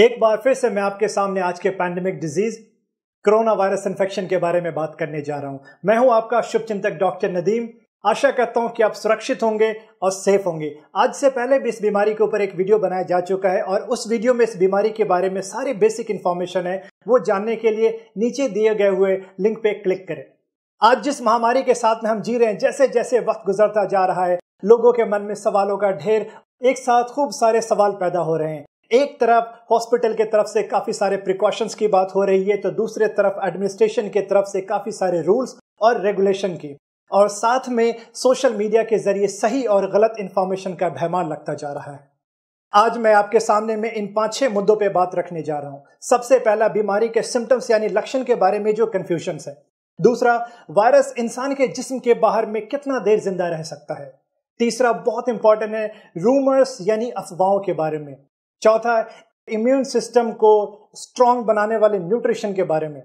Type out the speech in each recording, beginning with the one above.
एक बार फिर से मैं आपके सामने आज के pandemic disease corona virus infection के बारे में बात करने जा रहा हूं मैं हूं आपका शुभचिंतक डॉक्टर नदीम आशा करता हूं कि आप सुरक्षित होंगे और सेफ होंगे आज से पहले भी इस बीमारी के ऊपर एक वीडियो बनाया जा चुका है और उस वीडियो में इस बीमारी के बारे में सारी बेसिक इन्फॉर्मेशन है वो जानने के लिए नीचे दिए गए हुए लिंक पे क्लिक करें आज जिस महामारी के साथ में हम जी रहे हैं जैसे जैसे वक्त गुजरता जा रहा है लोगों के मन में सवालों का ढेर एक साथ खूब सारे सवाल पैदा हो रहे हैं एक तरफ हॉस्पिटल के तरफ से काफ़ी सारे प्रिकॉशंस की बात हो रही है तो दूसरे तरफ एडमिनिस्ट्रेशन के तरफ से काफ़ी सारे रूल्स और रेगुलेशन की और साथ में सोशल मीडिया के जरिए सही और गलत इंफॉर्मेशन का भैमान लगता जा रहा है आज मैं आपके सामने में इन पांच छह मुद्दों पे बात रखने जा रहा हूं सबसे पहला बीमारी के सिम्टम्स यानी लक्षण के बारे में जो कन्फ्यूजन है दूसरा वायरस इंसान के जिस्म के बाहर में कितना देर जिंदा रह सकता है तीसरा बहुत इंपॉर्टेंट है रूमर्स यानी अफवाहों के बारे में चौथा इम्यून सिस्टम को स्ट्रांग बनाने वाले न्यूट्रिशन के बारे में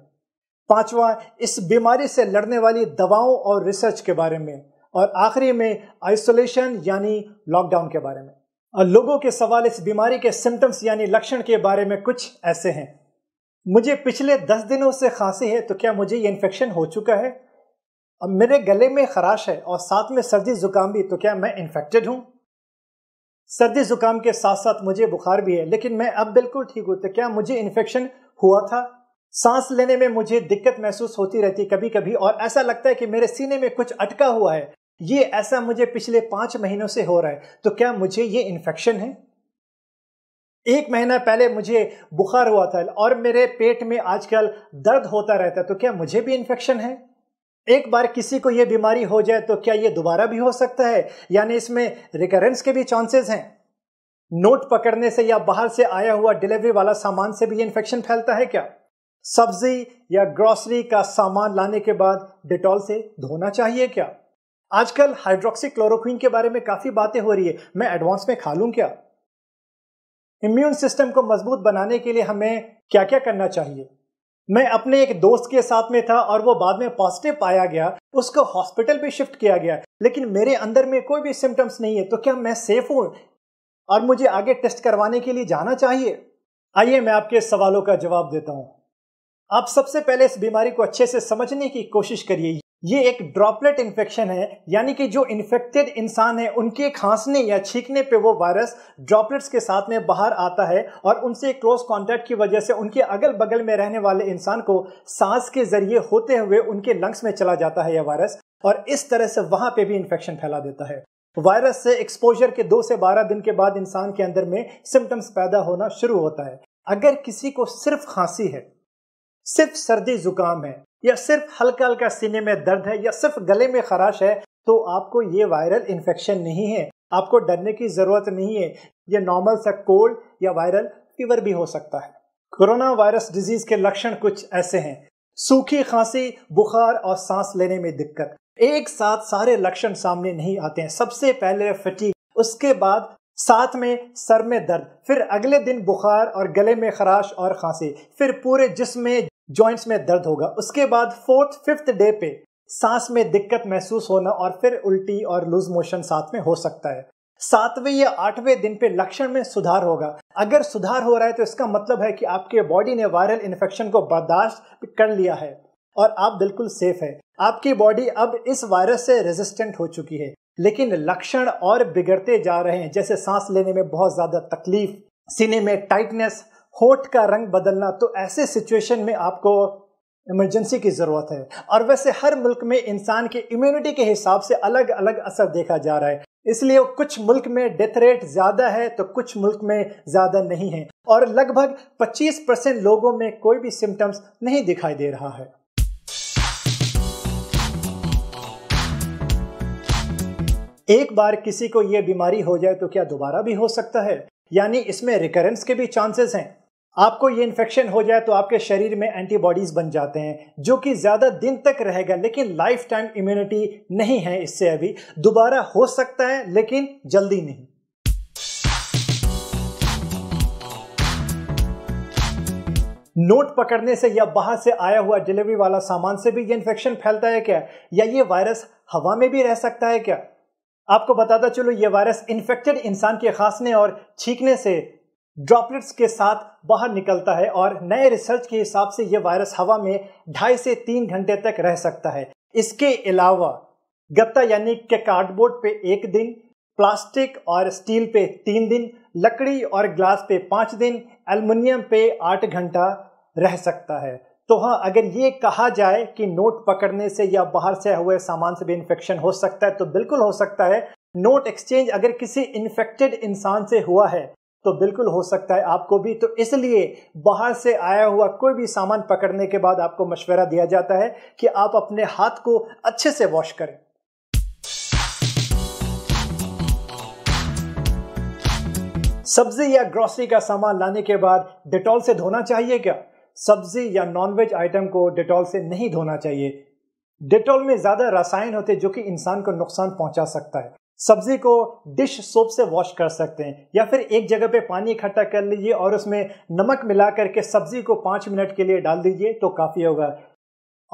पांचवा इस बीमारी से लड़ने वाली दवाओं और रिसर्च के बारे में और आखिरी में आइसोलेशन यानी लॉकडाउन के बारे में और लोगों के सवाल इस बीमारी के सिम्टम्स यानी लक्षण के बारे में कुछ ऐसे हैं मुझे पिछले दस दिनों से खांसी है तो क्या मुझे ये इन्फेक्शन हो चुका है अब मेरे गले में खराश है और साथ में सर्दी जुकाम भी तो क्या मैं इन्फेक्टेड हूँ सर्दी जुकाम के साथ साथ मुझे बुखार भी है लेकिन मैं अब बिल्कुल ठीक हूं तो क्या मुझे इन्फेक्शन हुआ था सांस लेने में मुझे दिक्कत महसूस होती रहती कभी कभी और ऐसा लगता है कि मेरे सीने में कुछ अटका हुआ है ये ऐसा मुझे पिछले पांच महीनों से हो रहा है तो क्या मुझे ये इन्फेक्शन है एक महीना पहले मुझे बुखार हुआ था और मेरे पेट में आजकल दर्द होता रहता है तो क्या मुझे भी इन्फेक्शन है एक बार किसी को यह बीमारी हो जाए तो क्या यह दोबारा भी हो सकता है यानी इसमें रिकरेंस के भी चांसेस हैं नोट पकड़ने से या बाहर से आया हुआ डिलीवरी वाला सामान से भी इन्फेक्शन फैलता है क्या सब्जी या ग्रॉसरी का सामान लाने के बाद डिटॉल से धोना चाहिए क्या आजकल हाइड्रोक्सी क्लोरोक्विन के बारे में काफी बातें हो रही है मैं एडवांस में खा लूं क्या इम्यून सिस्टम को मजबूत बनाने के लिए हमें क्या क्या करना चाहिए मैं अपने एक दोस्त के साथ में था और वो बाद में पॉजिटिव पाया गया उसको हॉस्पिटल भी शिफ्ट किया गया लेकिन मेरे अंदर में कोई भी सिम्टम्स नहीं है तो क्या मैं सेफ हूँ और मुझे आगे टेस्ट करवाने के लिए जाना चाहिए आइए मैं आपके सवालों का जवाब देता हूँ आप सबसे पहले इस बीमारी को अच्छे से समझने की कोशिश करिए ये एक ड्रॉपलेट इन्फेक्शन है यानी कि जो इन्फेक्टेड इंसान है उनके खांसने या छींकने पे वो वायरस ड्रॉपलेट्स के साथ में बाहर आता है और उनसे क्लोज कांटेक्ट की वजह से उनके अगल बगल में रहने वाले इंसान को सांस के जरिए होते हुए उनके लंग्स में चला जाता है यह वायरस और इस तरह से वहां पर भी इन्फेक्शन फैला देता है वायरस से एक्सपोजर के दो से बारह दिन के बाद इंसान के अंदर में सिम्टम्स पैदा होना शुरू होता है अगर किसी को सिर्फ खांसी है सिर्फ सर्दी जुकाम है या सिर्फ हल्का हल्का सीने में दर्द है या सिर्फ गले में खराश है तो आपको ये वायरल इन्फेक्शन नहीं है आपको डरने की ज़रूरत नहीं है यह नॉर्मल सा कोल्ड या वायरल फीवर भी हो सकता है कोरोना वायरस डिजीज के लक्षण कुछ ऐसे हैं सूखी खांसी बुखार और सांस लेने में दिक्कत एक साथ सारे लक्षण सामने नहीं आते हैं सबसे पहले फटीक उसके बाद साथ में सर में दर्द फिर अगले दिन बुखार और गले में खराश और खांसी फिर पूरे जिसम में जॉइंट्स में दर्द होगा उसके बाद फोर्थ फिफ्थ डे पे सांस में दिक्कत महसूस होना और फिर उल्टी और लूज मोशन साथ में हो सकता है सातवें या आठवें दिन पे लक्षण में सुधार होगा अगर सुधार हो रहा है तो इसका मतलब है कि आपके बॉडी ने वायरल इन्फेक्शन को बर्दाश्त कर लिया है और आप बिल्कुल सेफ है आपकी बॉडी अब इस वायरस से रेजिस्टेंट हो चुकी है लेकिन लक्षण और बिगड़ते जा रहे हैं जैसे सांस लेने में बहुत ज्यादा तकलीफ सीने में टाइटनेस होठ का रंग बदलना तो ऐसे सिचुएशन में आपको इमरजेंसी की ज़रूरत है और वैसे हर मुल्क में इंसान की इम्यूनिटी के हिसाब से अलग अलग असर देखा जा रहा है इसलिए कुछ मुल्क में डेथ रेट ज़्यादा है तो कुछ मुल्क में ज़्यादा नहीं है और लगभग 25 परसेंट लोगों में कोई भी सिम्टम्स नहीं दिखाई दे रहा है एक बार किसी को यह बीमारी हो जाए तो क्या दोबारा भी हो सकता है यानी इसमें रिकरेंस के भी चांसेस हैं आपको ये इन्फेक्शन हो जाए तो आपके शरीर में एंटीबॉडीज बन जाते हैं जो कि ज़्यादा दिन तक रहेगा लेकिन लाइफ टाइम इम्यूनिटी नहीं है इससे अभी दोबारा हो सकता है लेकिन जल्दी नहीं नोट पकड़ने से या बाहर से आया हुआ डिलीवरी वाला सामान से भी ये इन्फेक्शन फैलता है क्या या ये वायरस हवा में भी रह सकता है क्या आपको बताता चलो ये वायरस इन्फेक्टेड इंसान के खांसने और छींकने से ड्रॉपलेट्स के साथ बाहर निकलता है और नए रिसर्च के हिसाब से यह वायरस हवा में ढाई से तीन घंटे तक रह सकता है इसके अलावा गत्ता यानी के कार्डबोर्ड पे एक दिन प्लास्टिक और स्टील पे तीन दिन लकड़ी और ग्लास पे पाँच दिन एल्युमिनियम पे आठ घंटा रह सकता है तो हाँ अगर ये कहा जाए कि नोट पकड़ने से या बाहर से हुए सामान से भी इन्फेक्शन हो सकता है तो बिल्कुल हो सकता है नोट एक्सचेंज अगर किसी इन्फेक्टेड इंसान से हुआ है तो बिल्कुल हो सकता है आपको भी तो इसलिए बाहर से आया हुआ कोई भी सामान पकड़ने के बाद आपको मशवरा दिया जाता है कि आप अपने हाथ को अच्छे से वॉश करें सब्जी या ग्रॉसरी का सामान लाने के बाद डिटॉल से धोना चाहिए क्या सब्जी या नॉनवेज आइटम को डिटॉल से नहीं धोना चाहिए डिटॉल में ज़्यादा रसायन होते जो कि इंसान को नुकसान पहुंचा सकता है सब्जी को डिश सोप से वॉश कर सकते हैं या फिर एक जगह पे पानी इकट्ठा कर लीजिए और उसमें नमक मिला करके सब्जी को पाँच मिनट के लिए डाल दीजिए तो काफ़ी होगा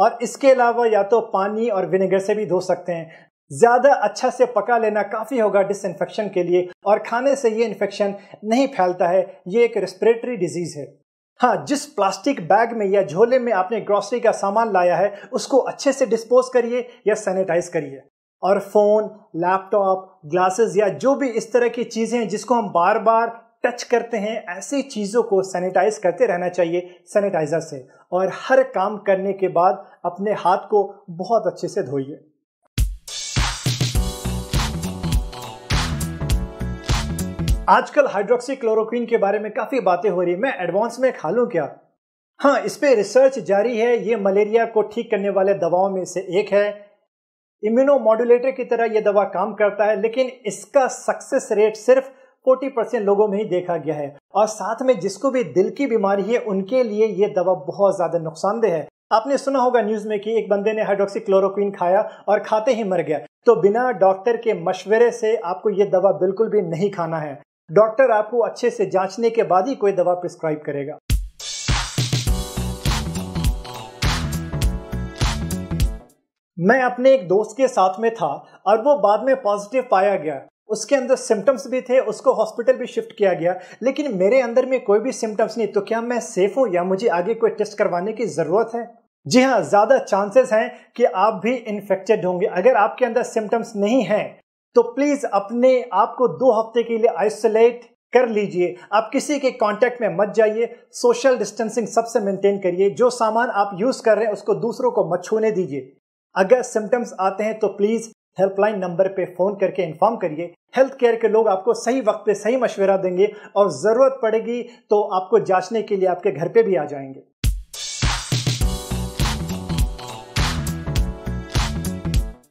और इसके अलावा या तो पानी और विनेगर से भी धो सकते हैं ज़्यादा अच्छा से पका लेना काफ़ी होगा डिसइनफेक्शन के लिए और खाने से ये इन्फेक्शन नहीं फैलता है ये एक रेस्पिरेटरी डिजीज़ है हाँ जिस प्लास्टिक बैग में या झोले में आपने ग्रॉसरी का सामान लाया है उसको अच्छे से डिस्पोज करिए या सैनिटाइज करिए और फ़ोन लैपटॉप ग्लासेस या जो भी इस तरह की चीज़ें हैं जिसको हम बार बार टच करते हैं ऐसी चीज़ों को सैनिटाइज करते रहना चाहिए सैनिटाइज़र से और हर काम करने के बाद अपने हाथ को बहुत अच्छे से धोइए आजकल हाइड्रोक्सी क्लोरोक्वीन के बारे में काफ़ी बातें हो रही है मैं एडवांस में खा लूँ क्या हाँ इस पर रिसर्च जारी है ये मलेरिया को ठीक करने वाले दवाओं में से एक है मॉड्यूलेटर की तरह यह दवा काम करता है लेकिन इसका सक्सेस रेट सिर्फ 40 परसेंट लोगों में ही देखा गया है और साथ में जिसको भी दिल की बीमारी है उनके लिए ये दवा बहुत ज़्यादा नुकसानदेह है आपने सुना होगा न्यूज़ में कि एक बंदे ने हाइड्रोक्सीक्लोरोक्वीन खाया और खाते ही मर गया तो बिना डॉक्टर के मशवरे से आपको ये दवा बिल्कुल भी नहीं खाना है डॉक्टर आपको अच्छे से जांचने के बाद ही कोई दवा प्रिस्क्राइब करेगा मैं अपने एक दोस्त के साथ में था और वो बाद में पॉजिटिव पाया गया उसके अंदर सिम्टम्स भी थे उसको हॉस्पिटल भी शिफ्ट किया गया लेकिन मेरे अंदर में कोई भी सिम्टम्स नहीं तो क्या मैं सेफ हूँ या मुझे आगे कोई टेस्ट करवाने की ज़रूरत है जी हाँ ज़्यादा चांसेस हैं कि आप भी इन्फेक्टेड होंगे अगर आपके अंदर सिम्टम्स नहीं हैं तो प्लीज़ अपने आप को दो हफ्ते के लिए आइसोलेट कर लीजिए आप किसी के कांटेक्ट में मत जाइए सोशल डिस्टेंसिंग सबसे मेंटेन करिए जो सामान आप यूज़ कर रहे हैं उसको दूसरों को मत छूने दीजिए अगर सिम्टम्स आते हैं तो प्लीज़ हेल्पलाइन नंबर पे फ़ोन करके इन्फॉर्म करिए हेल्थ केयर के लोग आपको सही वक्त पे सही मशवरा देंगे और ज़रूरत पड़ेगी तो आपको जांचने के लिए आपके घर पे भी आ जाएंगे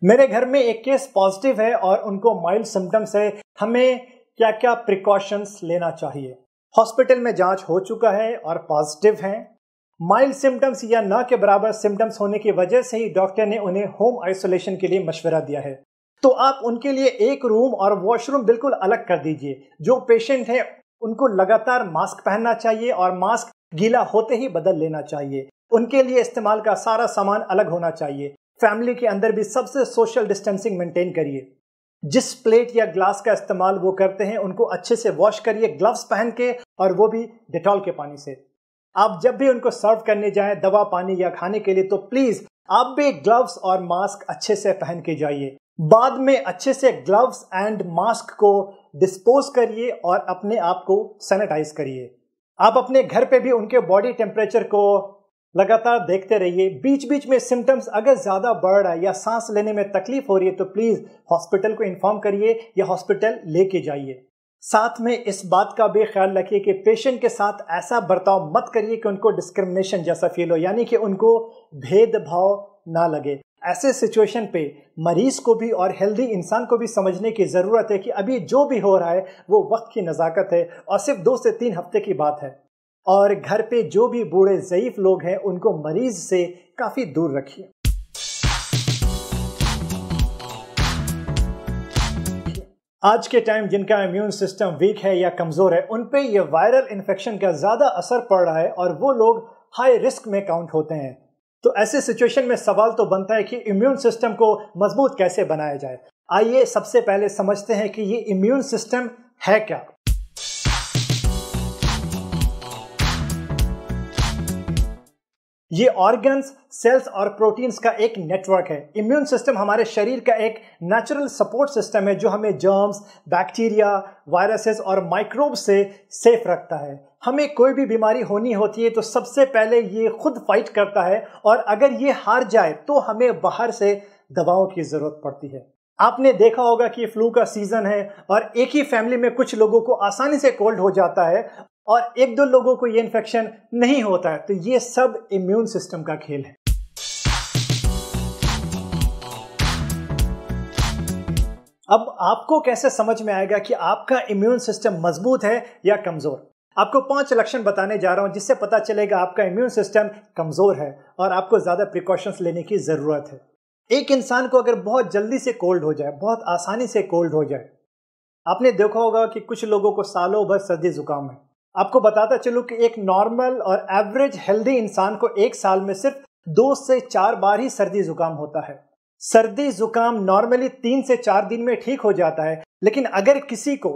मेरे घर में एक केस पॉजिटिव है और उनको माइल्ड सिम्टम्स है हमें क्या क्या प्रिकॉशंस लेना चाहिए हॉस्पिटल में जांच हो चुका है और पॉजिटिव हैं माइल्ड सिम्टम्स या ना के बराबर सिम्टम्स होने की वजह से ही डॉक्टर ने उन्हें होम आइसोलेशन के लिए मशवरा दिया है तो आप उनके लिए एक रूम और वॉशरूम बिल्कुल अलग कर दीजिए जो पेशेंट है उनको लगातार मास्क पहनना चाहिए और मास्क गीला होते ही बदल लेना चाहिए उनके लिए इस्तेमाल का सारा सामान अलग होना चाहिए फैमिली के अंदर भी सबसे सोशल डिस्टेंसिंग मेंटेन करिए जिस प्लेट या ग्लास का इस्तेमाल वो करते हैं उनको अच्छे से वॉश करिए ग्लव्स पहन के और वो भी डिटॉल के पानी से आप जब भी उनको सर्व करने जाएं दवा पानी या खाने के लिए तो प्लीज आप भी ग्लव्स और मास्क अच्छे से पहन के जाइए बाद में अच्छे से ग्लव्स एंड मास्क को डिस्पोज करिए और अपने आप को सैनिटाइज करिए आप अपने घर पे भी उनके बॉडी टेम्परेचर को लगातार देखते रहिए बीच बीच में सिम्टम्स अगर ज़्यादा बढ़ रहा है या सांस लेने में तकलीफ हो रही है तो प्लीज़ हॉस्पिटल को इन्फॉर्म करिए या हॉस्पिटल लेके जाइए साथ में इस बात का भी ख्याल रखिए कि पेशेंट के साथ ऐसा बर्ताव मत करिए कि उनको डिस्क्रिमिनेशन जैसा फील हो यानी कि उनको भेदभाव ना लगे ऐसे सिचुएशन पे मरीज को भी और हेल्दी इंसान को भी समझने की ज़रूरत है कि अभी जो भी हो रहा है वो वक्त की नज़ाकत है और सिर्फ दो से तीन हफ्ते की बात है और घर पे जो भी बूढ़े ज़यीफ़ लोग हैं उनको मरीज से काफ़ी दूर रखिए आज के टाइम जिनका इम्यून सिस्टम वीक है या कमज़ोर है उन पे ये वायरल इन्फेक्शन का ज़्यादा असर पड़ रहा है और वो लोग हाई रिस्क में काउंट होते हैं तो ऐसे सिचुएशन में सवाल तो बनता है कि इम्यून सिस्टम को मजबूत कैसे बनाया जाए आइए सबसे पहले समझते हैं कि ये इम्यून सिस्टम है क्या ये ऑर्गन्स सेल्स और प्रोटीन्स का एक नेटवर्क है इम्यून सिस्टम हमारे शरीर का एक नेचुरल सपोर्ट सिस्टम है जो हमें जर्म्स बैक्टीरिया वायरसेस और माइक्रोब से सेफ रखता है हमें कोई भी बीमारी होनी होती है तो सबसे पहले ये खुद फाइट करता है और अगर ये हार जाए तो हमें बाहर से दवाओं की ज़रूरत पड़ती है आपने देखा होगा कि फ्लू का सीज़न है और एक ही फैमिली में कुछ लोगों को आसानी से कोल्ड हो जाता है और एक दो लोगों को ये इन्फेक्शन नहीं होता है तो ये सब इम्यून सिस्टम का खेल है अब आपको कैसे समझ में आएगा कि आपका इम्यून सिस्टम मजबूत है या कमजोर आपको पांच लक्षण बताने जा रहा हूं जिससे पता चलेगा आपका इम्यून सिस्टम कमजोर है और आपको ज्यादा प्रिकॉशंस लेने की जरूरत है एक इंसान को अगर बहुत जल्दी से कोल्ड हो जाए बहुत आसानी से कोल्ड हो जाए आपने देखा होगा कि कुछ लोगों को सालों भर सर्दी जुकाम है आपको बताता चलू कि एक नॉर्मल और एवरेज हेल्दी इंसान को एक साल में सिर्फ दो से चार बार ही सर्दी जुकाम होता है सर्दी जुकाम नॉर्मली तीन से चार दिन में ठीक हो जाता है लेकिन अगर किसी को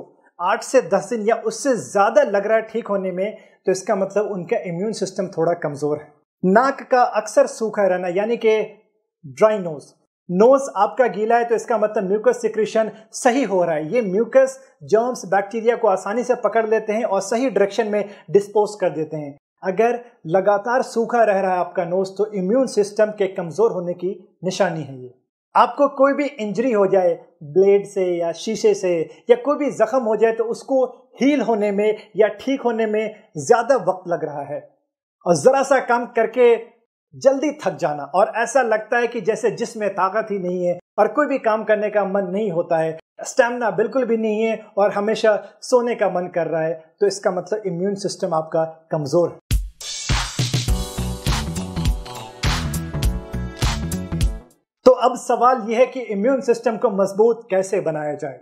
आठ से दस दिन या उससे ज़्यादा लग रहा है ठीक होने में तो इसका मतलब उनका इम्यून सिस्टम थोड़ा कमज़ोर है नाक का अक्सर सूखा रहना यानी कि ड्राई नोज नोज आपका गीला है तो इसका मतलब म्यूकस सिक्रेशन सही हो रहा है ये म्यूकस जर्म्स बैक्टीरिया को आसानी से पकड़ लेते हैं और सही डायरेक्शन में डिस्पोज कर देते हैं अगर लगातार सूखा रह रहा है आपका नोज तो इम्यून सिस्टम के कमज़ोर होने की निशानी है ये आपको कोई भी इंजरी हो जाए ब्लेड से या शीशे से या कोई भी जख्म हो जाए तो उसको हील होने में या ठीक होने में ज्यादा वक्त लग रहा है और जरा सा काम करके जल्दी थक जाना और ऐसा लगता है कि जैसे जिसमें ताकत ही नहीं है और कोई भी काम करने का मन नहीं होता है स्टेमिना बिल्कुल भी नहीं है और हमेशा सोने का मन कर रहा है तो इसका मतलब इम्यून सिस्टम आपका कमजोर है अब सवाल यह है कि इम्यून सिस्टम को मजबूत कैसे बनाया जाए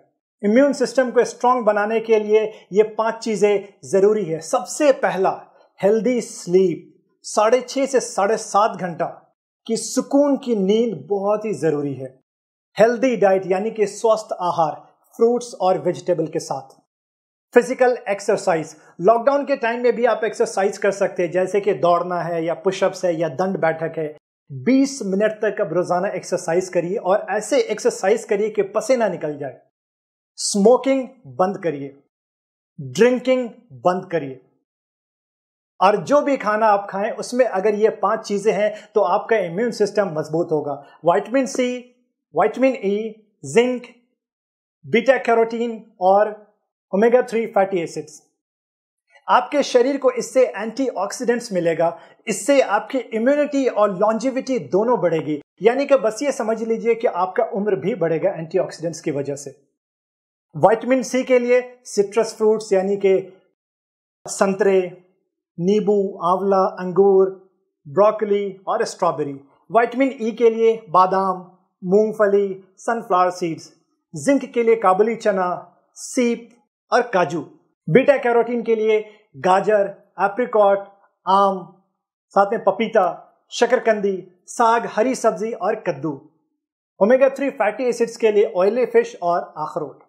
इम्यून सिस्टम को स्ट्रांग बनाने के लिए ये पांच चीज़ें ज़रूरी है सबसे पहला हेल्दी स्लीप साढ़े छः से साढ़े सात घंटा की सुकून की नींद बहुत ही ज़रूरी है हेल्दी डाइट यानी कि स्वस्थ आहार फ्रूट्स और वेजिटेबल के साथ फिजिकल एक्सरसाइज लॉकडाउन के टाइम में भी आप एक्सरसाइज कर सकते हैं जैसे कि दौड़ना है या पुशअप्स है या दंड बैठक है 20 मिनट तक अब रोजाना एक्सरसाइज करिए और ऐसे एक्सरसाइज करिए कि पसीना निकल जाए स्मोकिंग बंद करिए ड्रिंकिंग बंद करिए और जो भी खाना आप खाएं उसमें अगर ये पांच चीजें हैं तो आपका इम्यून सिस्टम मजबूत होगा vitamin C vitamin E zinc beta carotene और ओमेगा थ्री फैटी एसिड्स आपके शरीर को इससे एंटीऑक्सीडेंट्स मिलेगा इससे आपकी इम्यूनिटी और लॉन्जिविटी दोनों बढ़ेगी यानी कि बस ये समझ लीजिए कि आपका उम्र भी बढ़ेगा एंटीऑक्सीडेंट्स की वजह से वाइटमिन सी के लिए सिट्रस फ्रूट्स यानी कि संतरे नींबू आंवला अंगूर ब्रोकली और स्ट्रॉबेरी वाइटमिन ई e के लिए बादाम मूंगफली सनफ्लावर सीड्स जिंक के लिए काबुली चना सीप और काजू बीटा कैरोटीन के लिए गाजर एप्रिकॉट आम साथ में पपीता शकरकंदी साग हरी सब्जी और कद्दू ओमेगा थ्री फैटी एसिड्स के लिए ऑयली फिश और अखरोट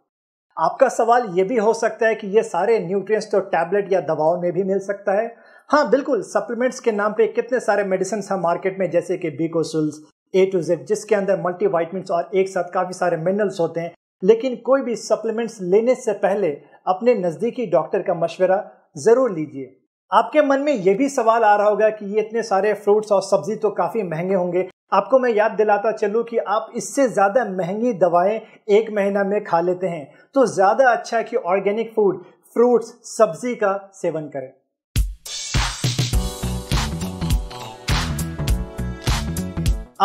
आपका सवाल ये भी हो सकता है कि ये सारे न्यूट्रिएंट्स तो टैबलेट या दवाओं में भी मिल सकता है हाँ बिल्कुल सप्लीमेंट्स के नाम पे कितने सारे मेडिसिन हैं मार्केट में जैसे कि बीकोसुल्स ए टू जेड जिसके अंदर मल्टीवाइटमिन और एक साथ काफ़ी सारे मिनरल्स होते हैं लेकिन कोई भी सप्लीमेंट्स लेने से पहले अपने नज़दीकी डॉक्टर का मशवरा ज़रूर लीजिए आपके मन में ये भी सवाल आ रहा होगा कि ये इतने सारे फ्रूट्स और सब्जी तो काफ़ी महंगे होंगे आपको मैं याद दिलाता चलूँ कि आप इससे ज़्यादा महंगी दवाएं एक महीना में खा लेते हैं तो ज़्यादा अच्छा है कि ऑर्गेनिक फूड फ्रूट्स सब्जी का सेवन करें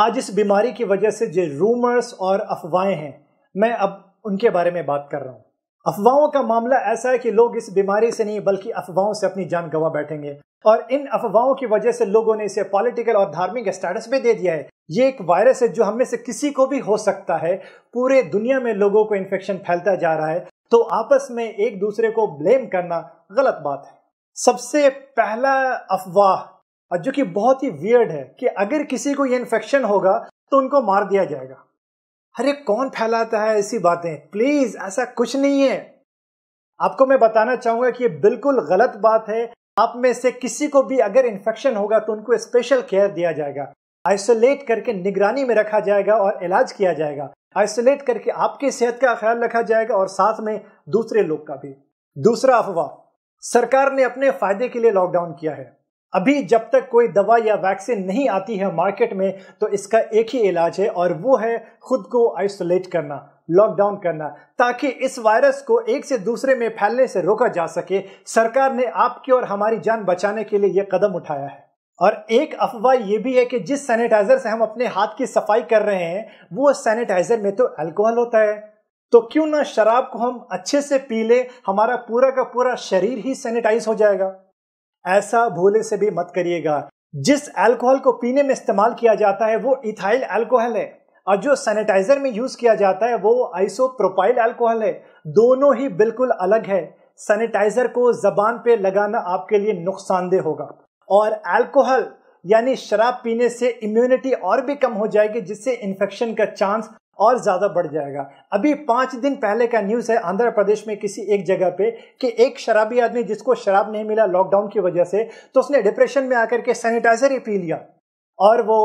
आज इस बीमारी की वजह से जो रूमर्स और अफवाहें हैं मैं अब उनके बारे में बात कर रहा हूँ अफवाहों का मामला ऐसा है कि लोग इस बीमारी से नहीं बल्कि अफवाहों से अपनी जान गंवा बैठेंगे और इन अफवाहों की वजह से लोगों ने इसे पॉलिटिकल और धार्मिक स्टेटस भी दे दिया है ये एक वायरस है जो हम में से किसी को भी हो सकता है पूरे दुनिया में लोगों को इन्फेक्शन फैलता जा रहा है तो आपस में एक दूसरे को ब्लेम करना गलत बात है सबसे पहला अफवाह जो कि बहुत ही वियर्ड है कि अगर किसी को यह इन्फेक्शन होगा तो उनको मार दिया जाएगा अरे कौन फैलाता है ऐसी बातें प्लीज ऐसा कुछ नहीं है आपको मैं बताना चाहूंगा कि ये बिल्कुल गलत बात है आप में से किसी को भी अगर इन्फेक्शन होगा तो उनको स्पेशल केयर दिया जाएगा आइसोलेट करके निगरानी में रखा जाएगा और इलाज किया जाएगा आइसोलेट करके आपकी सेहत का ख्याल रखा जाएगा और साथ में दूसरे लोग का भी दूसरा अफवाह सरकार ने अपने फायदे के लिए लॉकडाउन किया है अभी जब तक कोई दवा या वैक्सीन नहीं आती है मार्केट में तो इसका एक ही इलाज है और वो है खुद को आइसोलेट करना लॉकडाउन करना ताकि इस वायरस को एक से दूसरे में फैलने से रोका जा सके सरकार ने आपकी और हमारी जान बचाने के लिए यह कदम उठाया है और एक अफवाह यह भी है कि जिस सैनिटाइजर से हम अपने हाथ की सफाई कर रहे हैं वो सैनिटाइजर में तो अल्कोहल होता है तो क्यों ना शराब को हम अच्छे से पी लें हमारा पूरा का पूरा शरीर ही सैनिटाइज हो जाएगा ऐसा भूले से भी मत करिएगा जिस अल्कोहल को पीने में इस्तेमाल किया जाता है वो इथाइल अल्कोहल है और जो सैनिटाइजर में यूज किया जाता है वो आइसोप्रोपाइल अल्कोहल है दोनों ही बिल्कुल अलग है सैनिटाइजर को जबान पे लगाना आपके लिए नुकसानदेह होगा और अल्कोहल यानी शराब पीने से इम्यूनिटी और भी कम हो जाएगी जिससे इन्फेक्शन का चांस और ज़्यादा बढ़ जाएगा अभी पाँच दिन पहले का न्यूज़ है आंध्र प्रदेश में किसी एक जगह पे कि एक शराबी आदमी जिसको शराब नहीं मिला लॉकडाउन की वजह से तो उसने डिप्रेशन में आकर के सैनिटाइजर ही पी लिया और वो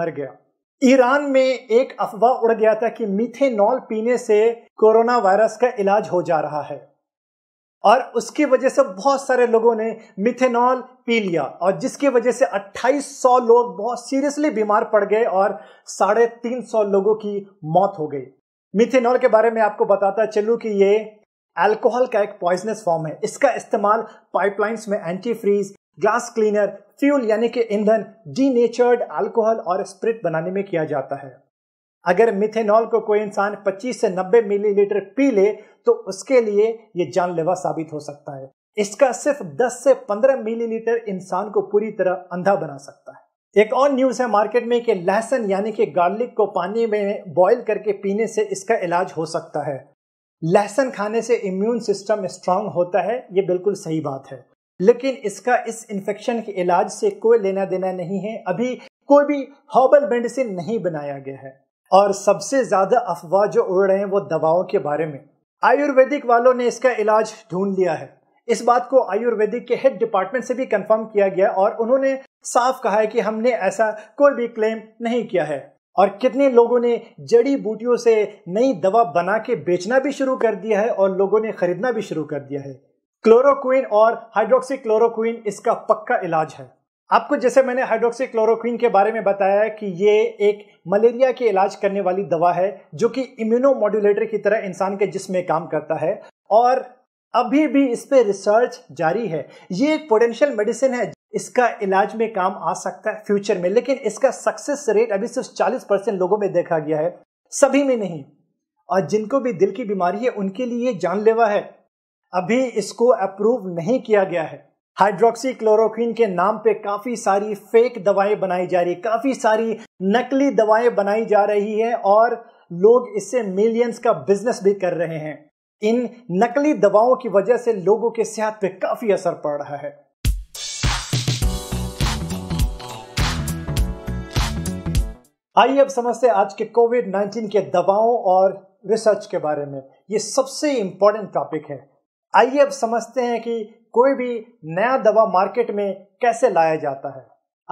मर गया ईरान में एक अफवाह उड़ गया था कि मिथेनॉल पीने से कोरोना वायरस का इलाज हो जा रहा है और उसकी वजह से बहुत सारे लोगों ने मिथेनॉल पी लिया और जिसकी वजह से 2800 लोग बहुत सीरियसली बीमार पड़ गए और साढ़े तीन सौ लोगों की मौत हो गई मिथेनॉल के बारे में आपको बताता चलूं कि ये अल्कोहल का एक पॉइजनस फॉर्म है इसका इस्तेमाल पाइपलाइंस में antifreeze glass cleaner fuel यानी कि ईंधन डीनेचर्ड अल्कोहल और स्प्रिट बनाने में किया जाता है अगर मिथेनॉल को कोई इंसान 25 से 90 मिलीलीटर पी ले तो उसके लिए ये जानलेवा साबित हो सकता है इसका सिर्फ 10 से 15 मिलीलीटर इंसान को पूरी तरह अंधा बना सकता है एक और न्यूज है मार्केट में कि लहसुन यानी कि गार्लिक को पानी में बॉईल करके पीने से इसका इलाज हो सकता है लहसुन खाने से इम्यून सिस्टम स्ट्रांग होता है ये बिल्कुल सही बात है लेकिन इसका इस इन्फेक्शन के इलाज से कोई लेना देना नहीं है अभी कोई भी हॉबल मेडिसिन नहीं बनाया गया है और सबसे ज्यादा अफवाह जो उड़ रहे हैं वो दवाओं के बारे में आयुर्वेदिक वालों ने इसका इलाज ढूंढ लिया है इस बात को आयुर्वेदिक के हेड डिपार्टमेंट से भी कंफर्म किया गया और उन्होंने साफ कहा है कि हमने ऐसा कोई भी क्लेम नहीं किया है और कितने लोगों ने जड़ी बूटियों से नई दवा बना के बेचना भी शुरू कर दिया है और लोगों ने खरीदना भी शुरू कर दिया है क्लोरोक्विन और हाइड्रोक्सी क्लोरोक्विन इसका पक्का इलाज है आपको जैसे मैंने क्लोरोक्विन के बारे में बताया कि ये एक मलेरिया के इलाज करने वाली दवा है जो कि इम्यूनो मॉड्यूलेटर की तरह इंसान के जिसम में काम करता है और अभी भी इस पर रिसर्च जारी है ये एक पोटेंशियल मेडिसिन है इसका इलाज में काम आ सकता है फ्यूचर में लेकिन इसका सक्सेस रेट अभी सिर्फ चालीस परसेंट लोगों में देखा गया है सभी में नहीं और जिनको भी दिल की बीमारी है उनके लिए जानलेवा है अभी इसको अप्रूव नहीं किया गया है हाइड्रोक्सी क्लोरोक्वीन के नाम पे काफ़ी सारी फेक दवाएं बनाई जा रही है काफ़ी सारी नकली दवाएं बनाई जा रही है और लोग इससे मिलियंस का बिजनेस भी कर रहे हैं इन नकली दवाओं की वजह से लोगों के सेहत पे काफ़ी असर पड़ रहा है आइए अब समझते हैं आज के कोविड 19 के दवाओं और रिसर्च के बारे में ये सबसे इंपॉर्टेंट टॉपिक है आइए अब समझते हैं कि कोई भी नया दवा मार्केट में कैसे लाया जाता है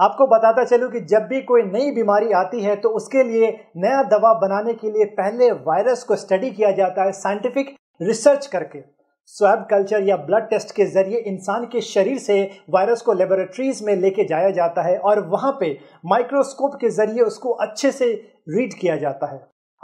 आपको बताता चलूं कि जब भी कोई नई बीमारी आती है तो उसके लिए नया दवा बनाने के लिए पहले वायरस को स्टडी किया जाता है साइंटिफिक रिसर्च करके स्वैब कल्चर या ब्लड टेस्ट के जरिए इंसान के शरीर से वायरस को लेबोरेटरीज में लेके जाया जाता है और वहाँ पे माइक्रोस्कोप के जरिए उसको अच्छे से रीड किया जाता है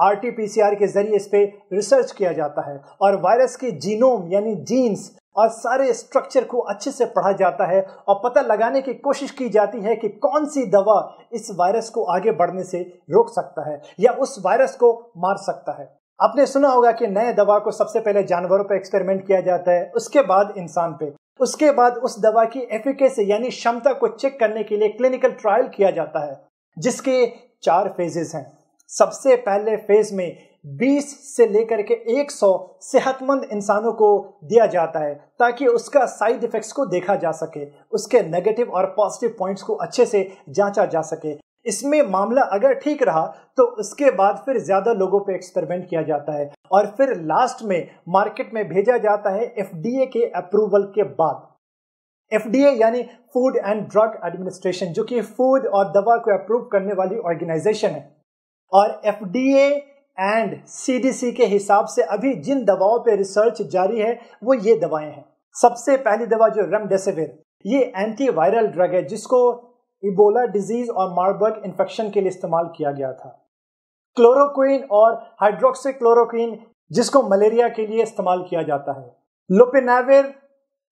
आर के जरिए इस पर रिसर्च किया जाता है और वायरस के जीनोम यानी जीन्स और सारे स्ट्रक्चर को अच्छे से पढ़ा जाता है और पता लगाने की कोशिश की जाती है कि कौन सी दवा इस वायरस को आगे बढ़ने से रोक सकता है या उस वायरस को मार सकता है आपने सुना होगा कि नए दवा को सबसे पहले जानवरों पर एक्सपेरिमेंट किया जाता है उसके बाद इंसान पे उसके बाद उस दवा की एफिकेसी यानी क्षमता को चेक करने के लिए क्लिनिकल ट्रायल किया जाता है जिसके चार फेजेस हैं सबसे पहले फेज में 20 से लेकर के 100 सेहतमंद इंसानों को दिया जाता है ताकि उसका साइड इफेक्ट्स को देखा जा सके उसके नेगेटिव और पॉजिटिव पॉइंट्स को अच्छे से जांचा जा सके इसमें मामला अगर ठीक रहा तो उसके बाद फिर ज़्यादा लोगों पे एक्सपेरिमेंट किया जाता है और फिर लास्ट में मार्केट में भेजा जाता है एफ के अप्रूवल के बाद एफ यानी फूड एंड ड्रग एडमिनिस्ट्रेशन जो कि फूड और दवा को अप्रूव करने वाली ऑर्गेनाइजेशन है और एफ एंड सीडीसी के हिसाब से अभी जिन दवाओं पर रिसर्च जारी है वो ये दवाएं हैं सबसे पहली दवा जो रेमडेसिविर ये एंटीवायरल ड्रग है जिसको इबोला डिजीज और मार्बर्ग इन्फेक्शन के लिए इस्तेमाल किया गया था क्लोरोक्विन और हाइड्रोक्सीक्लोरोक्विन जिसको मलेरिया के लिए इस्तेमाल किया जाता है लोपिनाविर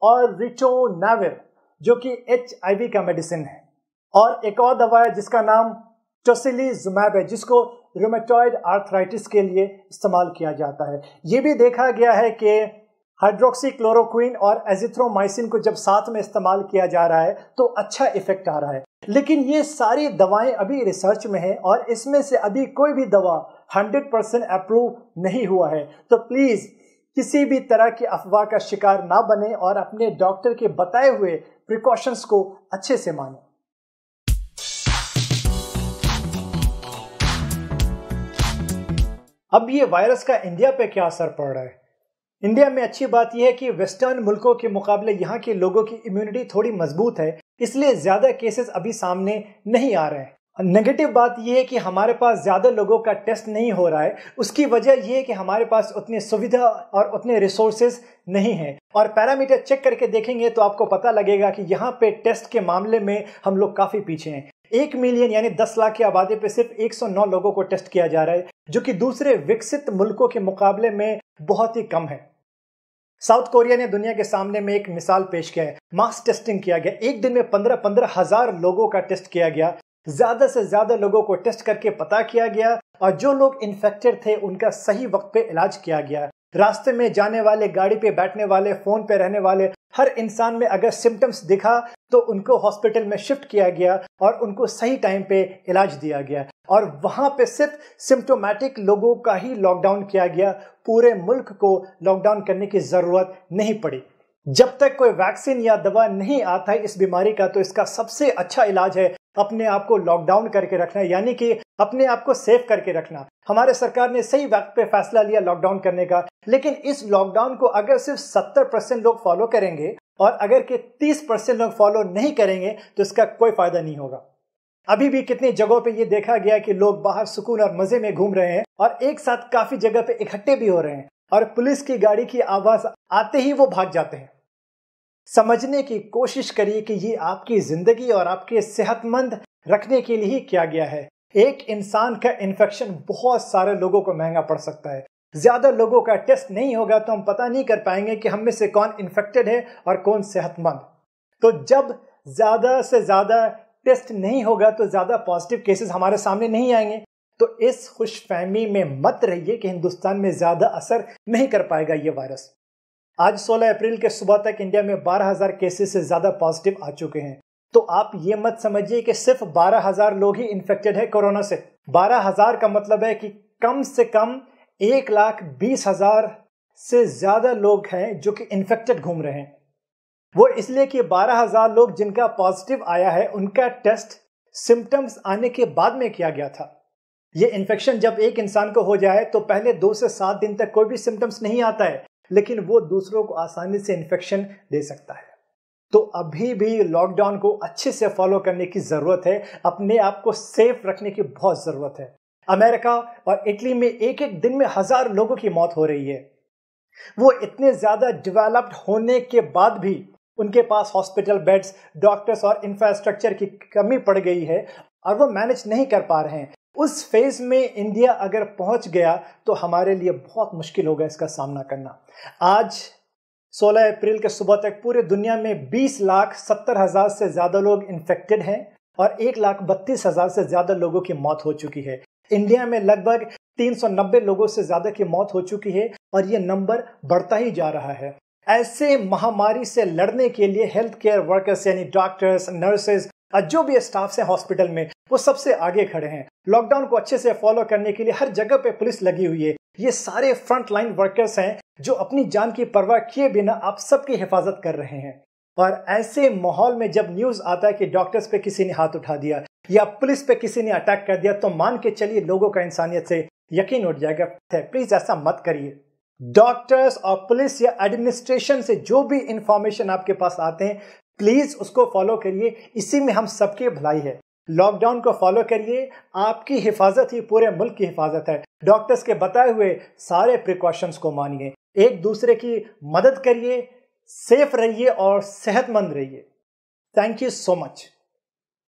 और रिचोनाविर जो कि एच का मेडिसिन है और एक और दवा है जिसका नाम टोसिली जुमैब है जिसको रोमेटॉयड आर्थराइटिस के लिए इस्तेमाल किया जाता है ये भी देखा गया है कि हाइड्रोक्सी क्लोरोक्विन और एजिथ्रोमाइसिन को जब साथ में इस्तेमाल किया जा रहा है तो अच्छा इफेक्ट आ रहा है लेकिन ये सारी दवाएं अभी रिसर्च में हैं और इसमें से अभी कोई भी दवा 100 परसेंट अप्रूव नहीं हुआ है तो प्लीज़ किसी भी तरह की अफवाह का शिकार ना बने और अपने डॉक्टर के बताए हुए प्रिकॉशंस को अच्छे से माने अब ये वायरस का इंडिया पे क्या असर पड़ रहा है इंडिया में अच्छी बात यह है कि वेस्टर्न मुल्कों के मुकाबले यहाँ के लोगों की इम्यूनिटी थोड़ी मजबूत है इसलिए ज़्यादा केसेस अभी सामने नहीं आ रहे हैं नेगेटिव बात यह है कि हमारे पास ज़्यादा लोगों का टेस्ट नहीं हो रहा है उसकी वजह यह है कि हमारे पास उतनी सुविधा और उतने रिसोर्सेज नहीं है और पैरामीटर चेक करके देखेंगे तो आपको पता लगेगा कि यहाँ पे टेस्ट के मामले में हम लोग काफ़ी पीछे हैं एक मिलियन यानी दस लाख की आबादी पे सिर्फ 109 लोगों को टेस्ट किया जा रहा है जो कि दूसरे विकसित मुल्कों के मुकाबले में बहुत ही कम है साउथ कोरिया ने दुनिया के सामने में एक मिसाल पेश किया है मास टेस्टिंग किया गया एक दिन में पंद्रह पंद्रह हजार लोगों का टेस्ट किया गया ज्यादा से ज्यादा लोगों को टेस्ट करके पता किया गया और जो लोग इन्फेक्टेड थे उनका सही वक्त पे इलाज किया गया रास्ते में जाने वाले गाड़ी पे बैठने वाले फोन पे रहने वाले हर इंसान में अगर सिम्टम्स दिखा तो उनको हॉस्पिटल में शिफ्ट किया गया और उनको सही टाइम पे इलाज दिया गया और वहां पे सिर्फ सिम्टोमेटिक लोगों का ही लॉकडाउन किया गया पूरे मुल्क को लॉकडाउन करने की ज़रूरत नहीं पड़ी जब तक कोई वैक्सीन या दवा नहीं आता है इस बीमारी का तो इसका सबसे अच्छा इलाज है अपने आप को लॉकडाउन करके रखना यानी कि अपने आप को सेफ करके रखना हमारे सरकार ने सही वक्त पे फैसला लिया लॉकडाउन करने का लेकिन इस लॉकडाउन को अगर सिर्फ 70 परसेंट लोग फॉलो करेंगे और अगर के 30 परसेंट लोग फॉलो नहीं करेंगे तो इसका कोई फायदा नहीं होगा अभी भी कितनी जगहों पे ये देखा गया कि लोग बाहर सुकून और मजे में घूम रहे हैं और एक साथ काफी जगह पे इकट्ठे भी हो रहे हैं और पुलिस की गाड़ी की आवाज आते ही वो भाग जाते हैं समझने की कोशिश करिए कि ये आपकी जिंदगी और आपके सेहतमंद रखने के लिए ही किया गया है एक इंसान का इन्फेक्शन बहुत सारे लोगों को महंगा पड़ सकता है ज्यादा लोगों का टेस्ट नहीं होगा तो हम पता नहीं कर पाएंगे कि हम में से कौन इन्फेक्टेड है और कौन सेहतमंद तो जब ज्यादा से ज्यादा टेस्ट नहीं होगा तो ज्यादा पॉजिटिव केसेस हमारे सामने नहीं आएंगे तो इस खुश फहमी में मत रहिए कि हिंदुस्तान में ज्यादा असर नहीं कर पाएगा ये वायरस आज 16 अप्रैल के सुबह तक इंडिया में 12,000 केसेस से ज्यादा पॉजिटिव आ चुके हैं तो आप ये मत समझिए कि सिर्फ 12,000 लोग ही इन्फेक्टेड है कोरोना से 12,000 का मतलब है कि कम से कम एक लाख बीस हजार से ज्यादा लोग हैं जो कि इन्फेक्टेड घूम रहे हैं वो इसलिए कि 12,000 लोग जिनका पॉजिटिव आया है उनका टेस्ट सिम्टम्स आने के बाद में किया गया था ये इन्फेक्शन जब एक इंसान को हो जाए तो पहले दो से सात दिन तक कोई भी सिम्टम्स नहीं आता है लेकिन वो दूसरों को आसानी से इन्फेक्शन दे सकता है तो अभी भी लॉकडाउन को अच्छे से फॉलो करने की ज़रूरत है अपने आप को सेफ रखने की बहुत ज़रूरत है अमेरिका और इटली में एक एक दिन में हज़ार लोगों की मौत हो रही है वो इतने ज़्यादा डेवलप्ड होने के बाद भी उनके पास हॉस्पिटल बेड्स डॉक्टर्स और इंफ्रास्ट्रक्चर की कमी पड़ गई है और वो मैनेज नहीं कर पा रहे हैं उस फेज में इंडिया अगर पहुंच गया तो हमारे लिए बहुत मुश्किल होगा इसका सामना करना आज 16 अप्रैल के सुबह तक पूरे दुनिया में 20 लाख सत्तर हजार से ज्यादा लोग इन्फेक्टेड हैं और एक लाख बत्तीस हजार से ज्यादा लोगों की मौत हो चुकी है इंडिया में लगभग 390 लोगों से ज्यादा की मौत हो चुकी है और ये नंबर बढ़ता ही जा रहा है ऐसे महामारी से लड़ने के लिए हेल्थ केयर वर्कर्स यानी डॉक्टर्स नर्सेस आज जो भी स्टाफ है हॉस्पिटल में वो सबसे आगे खड़े हैं लॉकडाउन को अच्छे से फॉलो करने के लिए हर जगह पे पुलिस लगी हुई है ये सारे फ्रंट लाइन वर्कर्स हैं जो अपनी जान की परवाह किए बिना आप सबकी हिफाजत कर रहे हैं और ऐसे माहौल में जब न्यूज आता है कि डॉक्टर्स पे किसी ने हाथ उठा दिया या पुलिस पे किसी ने अटैक कर दिया तो मान के चलिए लोगों का इंसानियत से यकीन उठ जाएगा प्लीज ऐसा मत करिए डॉक्टर्स और पुलिस या एडमिनिस्ट्रेशन से जो भी इंफॉर्मेशन आपके पास आते हैं प्लीज उसको फॉलो करिए इसी में हम सबकी भलाई है लॉकडाउन को फॉलो करिए आपकी हिफाजत ही पूरे मुल्क की हिफाजत है डॉक्टर्स के बताए हुए सारे प्रिकॉशंस को मानिए एक दूसरे की मदद करिए सेफ रहिए और सेहतमंद रहिए थैंक यू सो मच